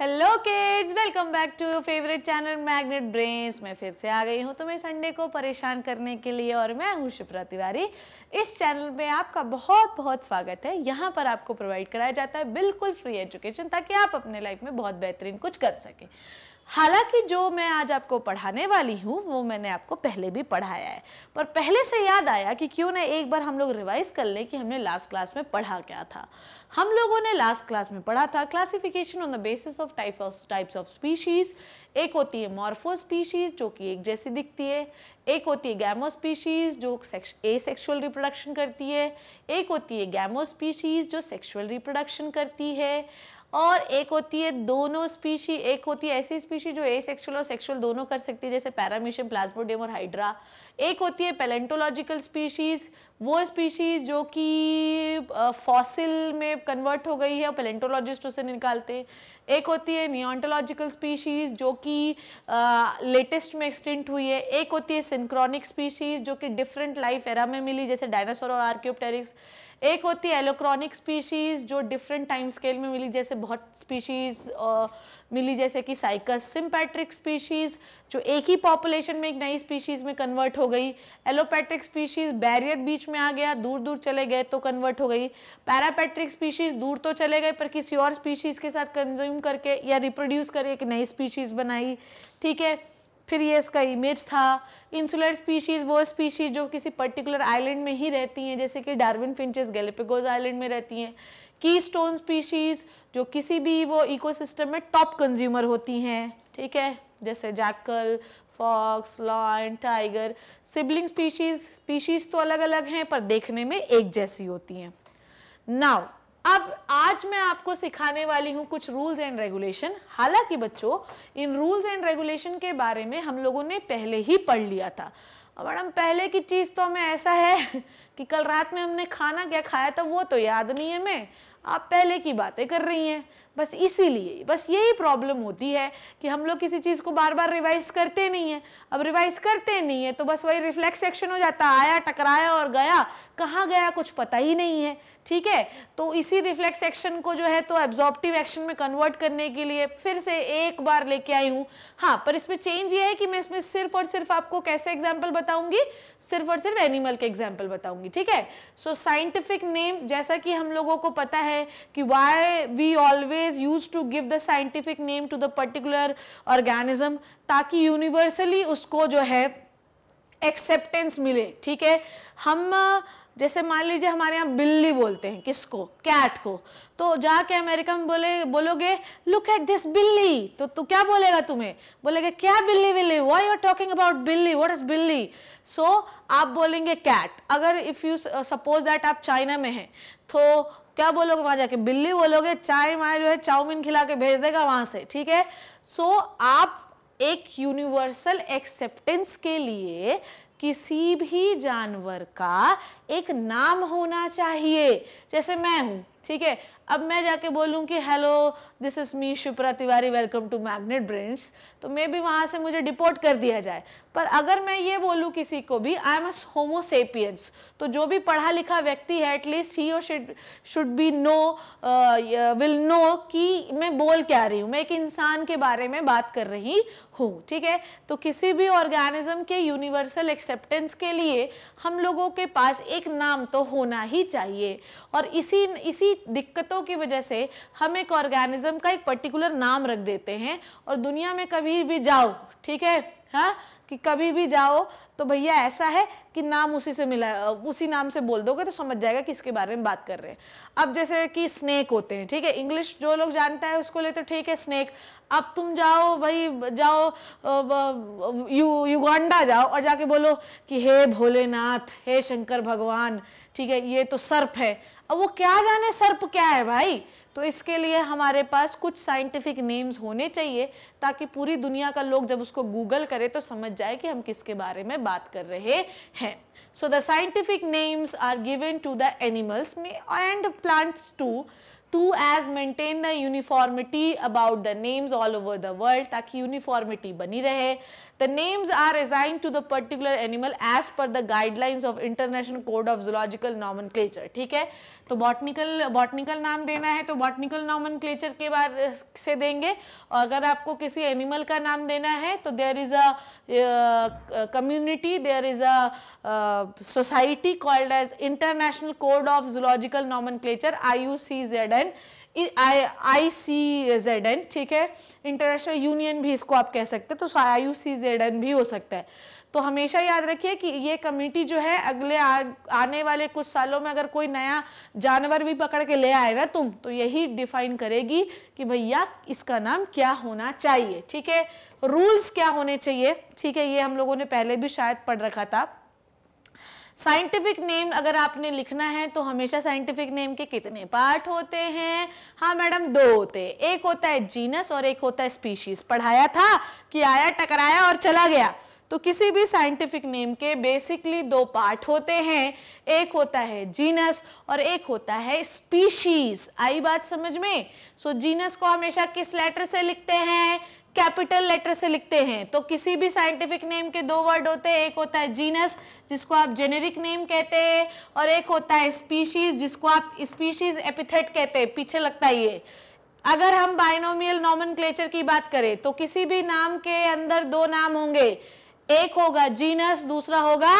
Hello kids welcome back to your favourite channel Magnet Brains मैं फिर से आ गई हूँ तुम्हें संडे को परेशान करने के लिए और मैं हूँ शिप्रा तिवारी इस चैनल पे आपका बहुत बहुत स्वागत है यहाँ पर आपको प्रोवाइड कराया जाता है बिल्कुल फ्री एजुकेशन ताकि आप अपने लाइफ में बहुत बेहतरीन कुछ कर सकें हालांकि जो मैं आज आपको पढ़ाने वाली हूँ वो मैंने आपको पहले भी पढ़ाया है पर पहले से याद आया कि क्यों ना एक बार हम लोग रिवाइज कर लें कि हमने लास्ट क्लास में पढ़ा क्या था हम लोगों ने लास्ट क्लास में पढ़ा था classification on the basis of type of types of species एक होती है मॉर्फो स्पीशीज़ जो कि एक जैसी दिखती है एक होती है गैमो स्पीशीज़ जो ए सेक्शुअल रिप्रोडक्शन करती है एक होती है गैमो स्पीशीज़ जो सेक्शुअल रिप्रोडक्शन करती है और एक होती है दोनों स्पीशी एक होती है ऐसी स्पीशी जो एसेक्सुअल और सेक्सुअल दोनों कर सकती है जैसे पैरामीशियम प्लाज्मोडियम और हाइड्रा एक होती है पेलेंटोलॉजिकल स्पीशीज वो स्पीशीज़ जो कि फॉसिल में कन्वर्ट हो गई है पेलेंटोलॉजिस्ट उसे निकालते हैं एक होती है नियोन्टोलॉजिकल स्पीशीज़ जो कि लेटेस्ट में एक्सटेंट हुई है एक होती है सिंक्रॉनिक स्पीशीज़ जो कि डिफरेंट लाइफ एरा में मिली जैसे डायनासोर और आर्क्योप्टेरिक्स एक होती है एलोक्रॉनिक स्पीशीज़ जो डिफरेंट टाइम स्केल में मिली जैसे बहुत स्पीशीज़ मिली जैसे कि साइकस सिम्पैट्रिक स्पीशीज़ जो एक ही पॉपुलेशन में एक नई स्पीशीज़ में कन्वर्ट हो गई एलोपैट्रिक स्पीशीज़ बैरियर बीच में आ गया दूर दूर चले गए तो कन्वर्ट हो गई पैरापेट्रिक स्पीशीज़ दूर तो चले गए पर किसी और स्पीशीज़ के साथ कंज्यूम करके या रिप्रोड्यूस करके एक नई स्पीशीज़ बनाई ठीक है फिर ये इसका इमेज था इंसुलर स्पीशीज़ वो स्पीशीज़ जो किसी पर्टिकुलर आइलैंड में ही रहती हैं जैसे कि डार्विन फिंचेस गैलेपेगोज आइलैंड में रहती हैं की स्टोन स्पीशीज़ जो किसी भी वो इकोसिस्टम में टॉप कंज्यूमर होती हैं ठीक है जैसे jackal fox lion tiger sibling species species तो अलग अलग हैं पर देखने में एक जैसी होती हैं नाउ अब आज मैं आपको सिखाने वाली हूँ कुछ रूल्स एंड रेगुलेशन हालांकि बच्चों इन रूल्स एंड रेगुलेशन के बारे में हम लोगों ने पहले ही पढ़ लिया था मैडम पहले की चीज़ तो हमें ऐसा है कि कल रात में हमने खाना क्या खाया था वो तो याद नहीं है मैं आप पहले की बातें कर रही हैं बस इसीलिए बस यही प्रॉब्लम होती है कि हम लोग किसी चीज़ को बार बार रिवाइज करते नहीं हैं अब रिवाइज करते नहीं है तो बस वही रिफ्लेक्स एक्शन हो जाता है आया टकराया और गया कहाँ गया कुछ पता ही नहीं है ठीक है तो इसी रिफ्लेक्स एक्शन को जो है तो एब्जॉर्प्टिव एक्शन में कन्वर्ट करने के लिए फिर से एक बार लेके आई हूँ हाँ पर इसमें चेंज ये है कि मैं इसमें सिर्फ और सिर्फ आपको कैसे एग्जाम्पल बताऊंगी सिर्फ और सिर्फ एनिमल के एग्जाम्पल बताऊंगी ठीक है सो साइंटिफिक नेम जैसा कि हम लोगों को पता है है कि why we always use to give the scientific name to the particular organism ताकि यूनिवर्सली उसको जो है एक्सेप्टेंस मिले ठीक है हम जैसे मान लीजिए हमारे यहाँ बिल्ली बोलते हैं किसको कैट को तो जाके अमेरिका में बोले बोलोगे लुक एट दिस बिल्ली तो तू क्या बोलेगा तुम्हें बोलेगा क्या बिल्ली बिल्ली why you are talking about बिल्ली व्हाट इज बिल्ली सो आप बोलेंगे कैट अगर इफ़ यू सपोज दैट आप चाइना में हैं तो क्या बोलोगे वहां जाके बिल्ली बोलोगे चाय माए जो है चाउमीन खिला के भेज देगा वहां से ठीक है सो so, आप एक यूनिवर्सल एक्सेप्टेंस के लिए किसी भी जानवर का एक नाम होना चाहिए जैसे मैं हूँ ठीक है अब मैं जाके बोलूँ कि hello this is me Shupra Tiwari welcome to Magnet Brains तो मे भी वहाँ से मुझे डिपोर्ट कर दिया जाए पर अगर मैं ये बोलूँ किसी को भी आई एम एस होमोसेपियंस तो जो भी पढ़ा लिखा व्यक्ति है एटलीस्ट ही और should should be no will no कि मैं बोल क्या रही हूँ मैं एक इंसान के बारे में बात कर रही हूँ ठीक है तो किसी भी ऑर्गेनिज्म के यूनिवर्सल एक्सेप्टेंस के लिए हम लोगों के पास एक नाम तो होना ही चाहिए और इसी इसी इसी दिक्कतों की वजह से हम एक ऑर्गेनिज्म का एक पर्टिकुलर नाम रख देते हैं और दुनिया में कभी भी जाओ ठीक है हा? कि कभी भी जाओ तो भैया ऐसा है कि नाम उसी से मिला उसी नाम से बोल दोगे तो समझ जाएगा कि इसके बारे में बात कर रहे हैं अब जैसे कि स्नेक होते हैं ठीक है इंग्लिश जो लोग जानता है उसको ले तो ठीक है स्नेक अब तुम जाओ भाई जाओ यू युगांडा जाओ और जाके बोलो कि हे भोलेनाथ हे शंकर भगवान ठीक है ये तो सर्प है अब वो क्या जाने सर्प क्या है भाई तो इसके लिए हमारे पास कुछ साइंटिफिक नेम्स होने चाहिए ताकि पूरी दुनिया का लोग जब उसको गूगल करे तो समझ जाए कि हम किसके बारे में बात बात कर रहे हैं so the scientific names are given to the animals and plants to to as maintain the uniformity about the names all over the world ताकि यूनिफॉर्मिटी बनी रहे The names are assigned to the particular animal as per the guidelines of International Code of Zoological Nomenclature. ठीक है तो botanical botanical नाम देना है तो बॉटनिकल नॉमनक्लेचर के बार से देंगे और अगर आपको किसी एनिमल का नाम देना है तो there is a community there is a society called as International Code of Zoological Nomenclature I U C Z N I I C Z N ठीक है इंटरनेशनल यूनियन भी इसको आप कह सकते हैं तो I U C Z N भी हो सकता है तो हमेशा याद रखिए कि ये कमेटी जो है अगले आ, आने वाले कुछ सालों में अगर कोई नया जानवर भी पकड़ के ले आए ना तुम तो यही डिफाइन करेगी कि भैया इसका नाम क्या होना चाहिए ठीक है रूल्स क्या होने चाहिए ठीक है ये हम लोगों ने पहले भी शायद पढ़ रखा था साइंटिफिक नेम अगर आपने लिखना है तो हमेशा साइंटिफिक नेम के कितने पार्ट होते हैं हाँ मैडम दो होते हैं एक होता है जीनस और एक होता है स्पीशीज पढ़ाया था कि आया टकराया और चला गया तो किसी भी साइंटिफिक नेम के बेसिकली दो पार्ट होते हैं एक होता है जीनस और एक होता है स्पीशीज आई बात समझ में सो so, जीनस को हमेशा किस लेटर से लिखते हैं कैपिटल लेटर से लिखते हैं तो किसी भी साइंटिफिक नेम के दो वर्ड होते हैं एक होता है जीनस जिसको आप जेनेरिक नेम कहते हैं और एक होता है स्पीशीज जिसको आप स्पीशीज एपिथेट कहते हैं पीछे लगता है अगर हम बाइनोमियल नॉमन की बात करें तो किसी भी नाम के अंदर दो नाम होंगे एक होगा जीनस दूसरा होगा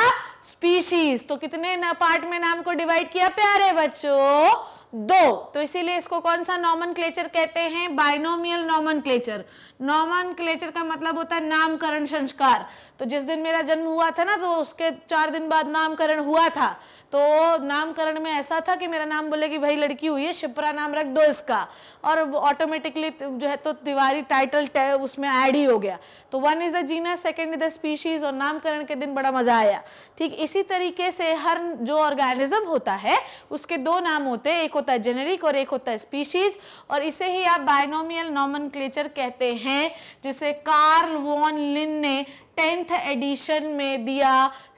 स्पीशीज तो कितने पार्ट में नाम को डिवाइड किया प्यारे बच्चों दो तो इसीलिए इसको कौन सा नॉमन कहते हैं बाइनोमियल नॉमन क्लेचर का मतलब होता है नामकरण संस्कार तो जिस दिन मेरा जन्म हुआ था ना तो उसके चार दिन बाद नामकरण हुआ था तो नामकरण में ऐसा था कि मेरा नाम बोले कि भाई लड़की हुई है शिप्रा नाम रख दो इसका और ऑटोमेटिकली तो जो है तो तिवारी टाइटल उसमें ऐड ही हो गया तो one is the genus second is the species और नामकरण के दिन बड़ा मजा आया ठीक इसी तरीके से हर जो ऑर्गेनिज्म होता है उसके दो नाम होते हैं एक होता है जेनेरिक और एक होता है स्पीशीज और इसे ही आप बायनोमियल नॉमन कहते हैं जिसे कार्ल वॉन लिन ने टेंथ एडिशन में दिया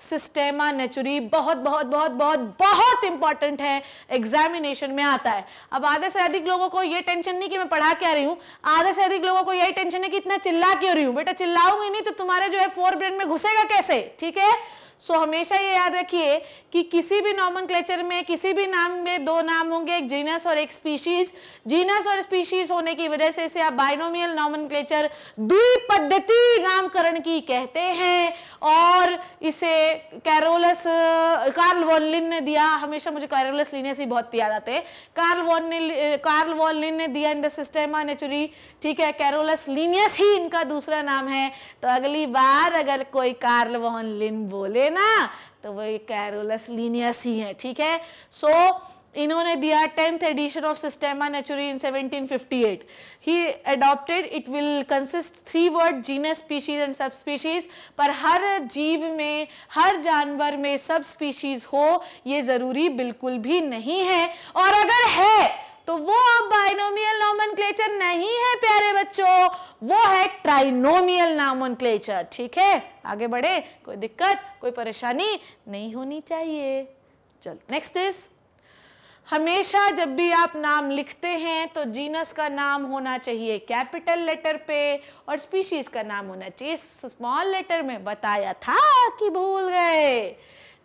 सिस्टेमा नेचुरी बहुत बहुत बहुत बहुत बहुत इंपॉर्टेंट है एग्जामिनेशन में आता है अब आधे से अधिक लोगों को यह टेंशन नहीं कि मैं पढ़ा क्या रही हूं आधे से अधिक लोगों को यही टेंशन है कि इतना चिल्ला क्यों रही हूं बेटा चिल्लाऊंगी नहीं तो तुम्हारे जो है फोर ब्रेन में घुसेगा कैसे ठीक है सो हमेशा ये याद रखिए कि किसी भी नॉमन में किसी भी नाम में दो नाम होंगे एक जीनस और एक स्पीशीज जीनस और स्पीशीज होने की वजह से इसे आप बाइनोमियल नॉमन द्विपद्धति नामकरण की कहते हैं और इसे कैरोलस कार्ल वॉलिन ने दिया हमेशा मुझे कैरोलस लीनियस ही बहुत याद आते हैं कार्ल वॉनलिन कार्ल वॉनलिन ने दिया इन द सिस्टम नेचुरी ठीक है कैरोलस लीनियस ही इनका दूसरा नाम है तो अगली बार अगर कोई कार्ल वॉनलिन बोले ना तो वो कैरोलस लीनियस ही है ठीक है सो so, इन्होंने दिया tenth edition of Systema Naturae in 1758 ही adopted it will consist three word genus species and subspecies पर हर जीव में हर जानवर में सब स्पीशीज हो ये ज़रूरी बिल्कुल भी नहीं है और अगर है तो वो बच्चों वो है ट्राइनोमियल नामन ठीक है आगे बढ़े कोई दिक्कत कोई परेशानी नहीं होनी चाहिए चलो नेक्स्ट इज हमेशा जब भी आप नाम लिखते हैं तो जीनस का नाम होना चाहिए कैपिटल लेटर पे और स्पीशीज का नाम होना चाहिए स्मॉल लेटर में बताया था कि भूल गए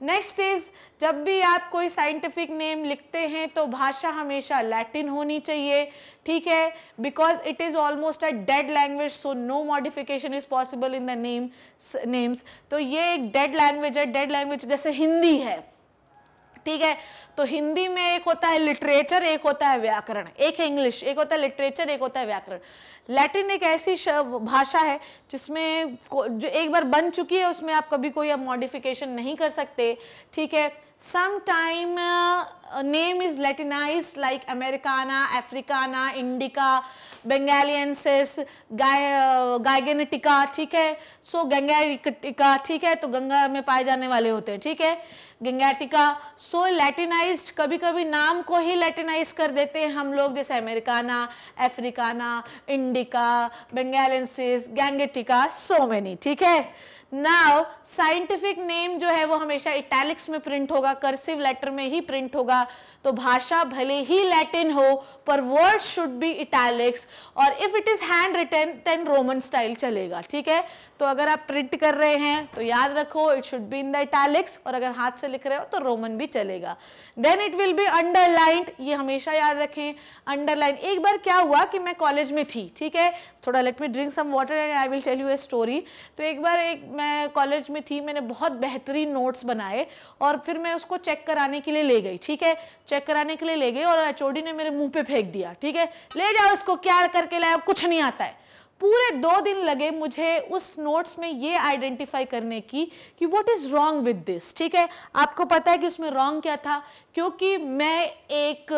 नेक्स्ट इज जब भी आप कोई साइंटिफिक नेम लिखते हैं तो भाषा हमेशा लैटिन होनी चाहिए ठीक है because it is almost a dead language so no modification is possible in the name names तो ये एक डेड लैंग्वेज है डेड लैंग्वेज जैसे हिंदी है ठीक है तो हिंदी में एक होता है लिटरेचर एक होता है व्याकरण एक है इंग्लिश एक होता है लिटरेचर एक होता है व्याकरण लैटिन एक ऐसी भाषा है जिसमें जो एक बार बन चुकी है उसमें आप कभी कोई अब मॉडिफिकेशन नहीं कर सकते ठीक है some time name is Latinized like Americana, Africana, Indica, Bengaliensis, Gygenitica, uh, ठीक है सो गंगाटिका ठीक है तो गंगा में पाए जाने वाले होते हैं ठीक है गंगाटिका सो लैटिनाइज कभी कभी नाम को ही लैटिनाइज कर देते हैं हम लोग जैसे americana africana indica bengalensis gangetica so many ठीक है नाव साइंटिफिक नेम जो है वो हमेशा इटैलिक्स में प्रिंट होगा कर्सिव लेटर में ही प्रिंट होगा होगा तो भाषा भले ही लैटिन हो पर वर्ड शुड बी इटैलिक्स और if it is handwritten then roman style चलेगा ठीक है तो अगर आप प्रिंट कर रहे हैं तो याद रखो it should be in the italics और अगर हाथ से लिख रहे हो तो रोमन भी चलेगा then it will be underlined ये हमेशा याद रखें अंडरलाइन एक बार क्या हुआ कि मैं कॉलेज में थी ठीक है थोड़ा let me drink some water and I will tell you a story तो एक बार एक मैं कॉलेज में थी मैंने बहुत बेहतरीन नोट्स बनाए और फिर मैं उसको चेक कराने के लिए ले गई ठीक है चेक कराने के लिए ले गई और एच ने मेरे मुँह पर फेंक दिया ठीक है ले जाओ उसको क्या करके लाया कुछ नहीं आता है पूरे दो दिन लगे मुझे उस नोट्स में ये आइडेंटिफाई करने की कि what is wrong with this ठीक है आपको पता है कि उसमें रॉन्ग क्या था क्योंकि मैं एक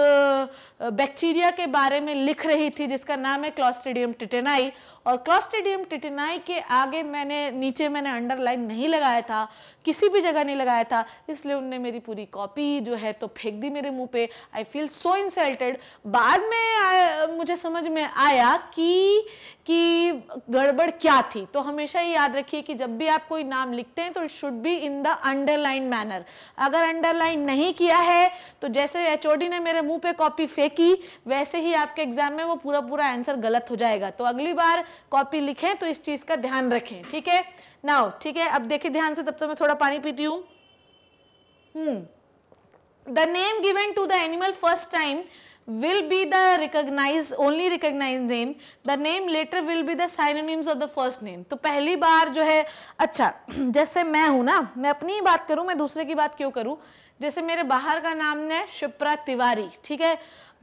बैक्टीरिया के बारे में लिख रही थी जिसका नाम है क्लॉस्ट्रीडियम टिटेनाई और क्लॉस्ट्रीडियम टिटिनाई के आगे मैंने नीचे मैंने अंडरलाइन नहीं लगाया था किसी भी जगह नहीं लगाया था इसलिए उनने मेरी पूरी कॉपी जो है तो फेंक दी मेरे मुंह पे आई फील सो इंसल्टेड बाद में आ, मुझे समझ में आया कि कि गड़बड़ क्या थी तो हमेशा ये याद रखिए कि जब भी आप कोई नाम लिखते हैं तो it should be in the underline manner अगर अंडरलाइन नहीं किया है तो जैसे एच ने मेरे मुंह पे कॉपी फेंकी वैसे ही आपके एग्जाम में वो पूरा पूरा आंसर गलत हो जाएगा तो अगली बार कॉपी लिखें तो इस चीज़ का ध्यान रखें ठीक है नाउ ठीक है अब देखिए ध्यान से तब तक तो मैं थोड़ा पानी पीती हूँ the name given to the animal first time will be the recognized only recognized name the name later will be the synonyms of the first name तो पहली बार जो है अच्छा जैसे मैं हूँ ना मैं अपनी ही बात करूँ मैं दूसरे की बात क्यों करूँ जैसे मेरे बाहर का नाम है शिप्रा तिवारी ठीक है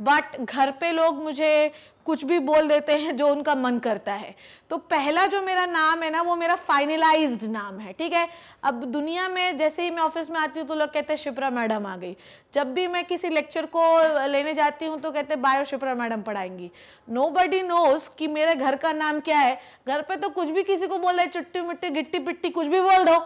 बट घर पे लोग मुझे कुछ भी बोल देते हैं जो उनका मन करता है तो पहला जो मेरा नाम है ना वो मेरा फाइनलाइज्ड नाम है ठीक है अब दुनिया में जैसे ही मैं ऑफिस में आती हूँ तो लोग कहते हैं शिप्रा मैडम आ गई जब भी मैं किसी लेक्चर को लेने जाती हूँ तो कहते हैं बायो शिप्रा मैडम पढ़ाएंगी नो बडी नोज कि मेरे घर का नाम क्या है घर पर तो कुछ भी किसी को बोल रहे चुट्टी मिट्टी गिट्टी पिट्टी कुछ भी बोल दो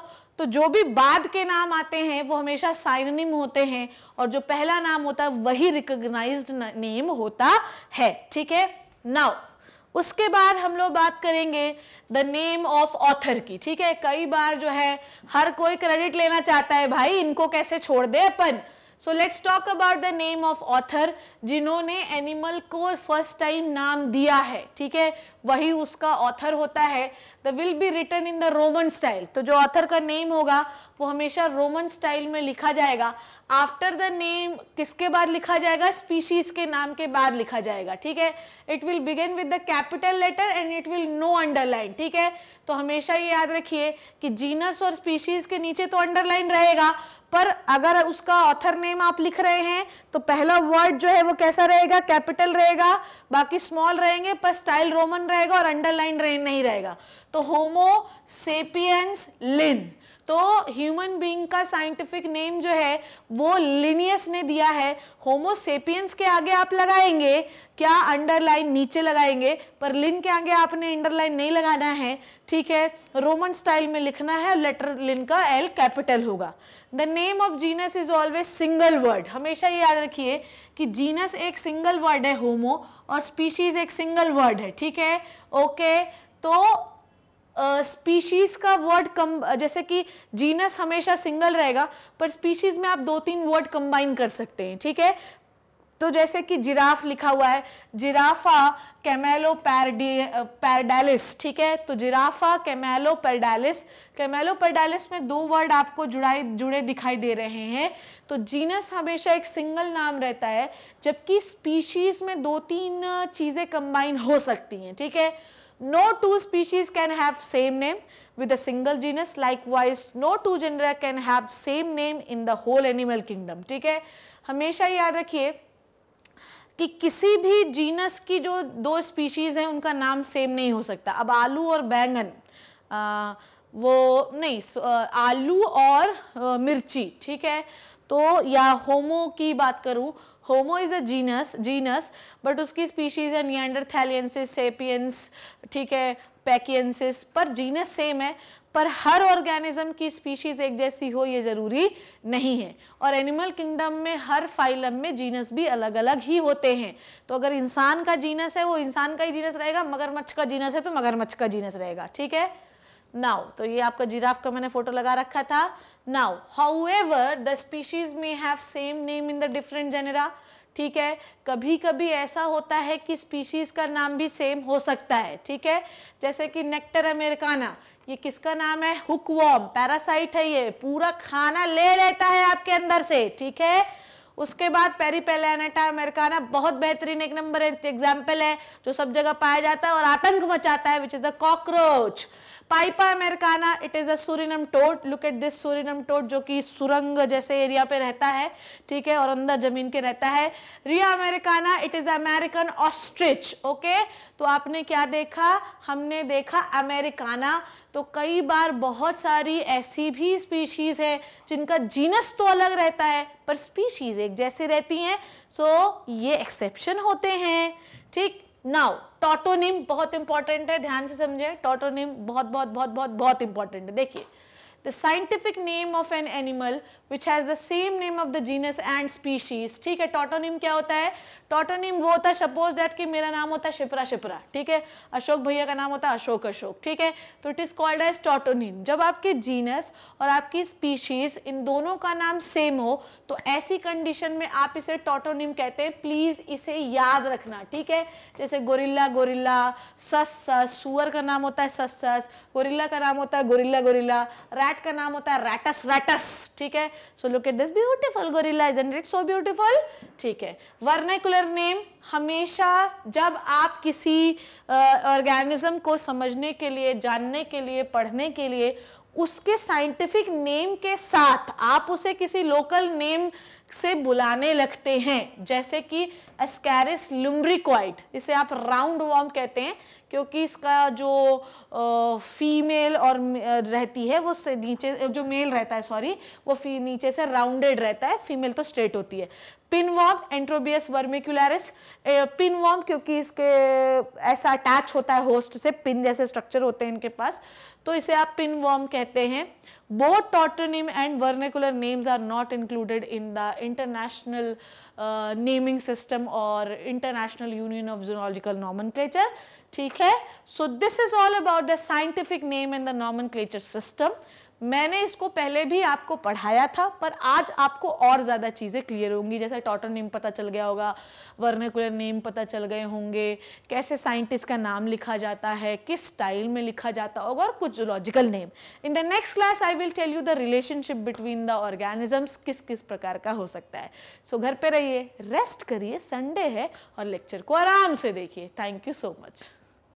तो जो भी बाद के नाम आते हैं वो हमेशा साइनिम होते हैं और जो पहला नाम होता है वही रिकोगनाइज नेम होता है ठीक है नाउ उसके बाद हम लोग बात करेंगे द नेम ऑफ ऑथर की ठीक है कई बार जो है हर कोई क्रेडिट लेना चाहता है भाई इनको कैसे छोड़ दे अपन so let's talk about the name of author जिन्होंने एनिमल को फर्स्ट टाइम नाम दिया है ठीक है वही उसका ऑथर होता है the will be written in the roman style तो जो ऑथर का नेम होगा वो हमेशा रोमन स्टाइल में लिखा जाएगा आफ्टर द नेम किसके बाद लिखा जाएगा स्पीशीज के नाम के बाद लिखा जाएगा ठीक है it will begin with the capital letter and it will no underline ठीक है तो हमेशा ये याद रखिए कि जीनस और स्पीशीज के नीचे तो अंडरलाइन रहेगा पर अगर उसका ऑथर नेम आप लिख रहे हैं तो पहला वर्ड जो है वो कैसा रहेगा कैपिटल रहेगा बाकी स्मॉल रहेंगे पर स्टाइल रोमन रहेगा और अंडरलाइन नहीं रहेगा तो होमो सेपियंस लिन तो ह्यूमन बीइंग का साइंटिफिक नेम जो है वो लिनियस ने दिया है होमो सेपियंस के आगे आप लगाएंगे क्या अंडरलाइन नीचे लगाएंगे पर लिन के आगे आपने अंडरलाइन नहीं लगाना है ठीक है रोमन स्टाइल में लिखना है लेटर लिन का एल कैपिटल होगा the name of genus is always single word हमेशा ये याद रखिए कि जीनस एक सिंगल वर्ड है होमो और स्पीशीज एक सिंगल वर्ड है ठीक है ओके तो स्पीशीज uh, का वर्ड कम जैसे कि जीनस हमेशा सिंगल रहेगा पर स्पीशीज में आप दो तीन वर्ड कंबाइन कर सकते हैं ठीक है तो जैसे कि जिराफ लिखा हुआ है जिराफा कैमेलो पैरडालिस ठीक है तो जिराफा कैमेलो पैरडालिस कैमेलो पैरडालिस में दो वर्ड आपको जुड़ाई जुड़े दिखाई दे रहे हैं तो जीनस हमेशा एक सिंगल नाम रहता है जबकि स्पीशीज़ में दो तीन चीज़ें कंबाइन हो सकती हैं ठीक है थीके? No two species can have same name with a single genus. Likewise, no two genera can have same name in the whole animal kingdom. theek hai hamesha yaad rakhiye कि किसी भी जीनस की जो दो स्पीशीज़ हैं उनका नाम same नहीं हो सकता अब आलू और बैंगन आ, वो नहीं आलू और आ, मिर्ची ठीक है तो या होमो की बात करूं Homo is a genus genus but उसकी स्पीशीज़ है नियंडरथैलियंसिस सेपियंस ठीक है पैकियंसिस पर जीनस सेम है पर हर ऑर्गेनिज्म की स्पीशीज़ एक जैसी हो ये ज़रूरी नहीं है और एनिमल किंगडम में हर फाइलम में जीनस भी अलग अलग ही होते हैं तो अगर इंसान का जीनस है वो इंसान का ही जीनस रहेगा मगरमच्छ का जीनस है तो मगरमच्छ का जीनस रहेगा ठीक है नाउ तो ये आपका जिराफ का मैंने फोटो लगा रखा था now however the species may have same name in the different genera ठीक है कभी कभी ऐसा होता है कि स्पीशीज़ का नाम भी सेम हो सकता है ठीक है जैसे कि नेक्टर अमेरिकाना ये किसका नाम है हुकवॉम पैरासाइट है ये पूरा खाना ले लेता है आपके अंदर से ठीक है उसके बाद पेरीपेलेनेटा अमेरिकाना बहुत बेहतरीन एक नंबर एग्जाम्पल है जो सब जगह पाया जाता है और आतंक मचाता है which is the cockroach Pipa americana it is a toad look at this Surinam toad जो कि सुरंग जैसे एरिया पे रहता है ठीक है और अंदर जमीन के रहता है Rhea americana it is American ostrich okay तो आपने क्या देखा हमने देखा अमेरिकाना तो कई बार बहुत सारी ऐसी भी स्पीशीज़ है जिनका जीनस तो अलग रहता है पर स्पीशीज़ एक जैसी रहती हैं सो so, ये एक्सेप्शन होते हैं ठीक नाउ टोटोनिम बहुत इंपॉर्टेंट है ध्यान से समझे टोटोनिम बहुत बहुत बहुत बहुत बहुत इंपॉर्टेंट है देखिए the scientific name of an animal which has the same name of the genus and species ठीक है टोटोनिम क्या होता है टोटोनिम वो होता है सपोज डैट कि मेरा नाम होता है शिप्रा शिप्रा ठीक है अशोक भैया का नाम होता है अशोक अशोक ठीक है तो it is called as tautonym जब आपके जीनस और आपकी स्पीशीज इन दोनों का नाम सेम हो तो ऐसी कंडीशन में आप इसे टोटोनिम कहते हैं प्लीज़ इसे याद रखना ठीक है जैसे गोरिल्ला गोरिल्ला सस सस सुअर का नाम होता है सस सस गोरिल्ला का नाम होता है गोरिल्ला गोरिल्ला रैट का नाम होता है रैटस रैटस ठीक है so look at this beautiful gorilla isn't it so beautiful ठीक है वर्नेकुलर नेम हमेशा जब आप किसी ऑर्गेनिज्म uh, को समझने के लिए जानने के लिए पढ़ने के लिए उसके साइंटिफिक नेम के साथ आप उसे किसी लोकल नेम से बुलाने लगते हैं जैसे कि एस्कैरिस लुम्ब्रिक्वाइट इसे आप राउंड वॉर्म कहते हैं क्योंकि इसका जो फीमेल और रहती है वो नीचे जो मेल रहता है सॉरी वो फी नीचे से राउंडेड रहता है फीमेल तो स्ट्रेट होती है पिनवॉर्म एंट्रोबियस वर्मिकुलरिस पिनवॉर्म क्योंकि इसके ऐसा अटैच होता है होस्ट से पिन जैसे स्ट्रक्चर होते हैं इनके पास तो इसे आप पिनवॉर्म कहते हैं Both tautonym and vernacular names are not included in the international uh, naming system or international union of zoological nomenclature. ठीक So, this is all about the scientific name and the nomenclature system. मैंने इसको पहले भी आपको पढ़ाया था पर आज आपको और ज़्यादा चीज़ें क्लियर होंगी जैसे टॉटर नेम पता चल गया होगा वर्नेकुलर नेम पता चल गए होंगे कैसे साइंटिस्ट का नाम लिखा जाता है किस स्टाइल में लिखा जाता होगा और कुछ zoological name in the next class I will tell you the relationship between the organisms किस किस प्रकार का हो सकता है सो so, घर पर रहिए रेस्ट करिए संडे है और लेक्चर को आराम से देखिए थैंक यू सो मच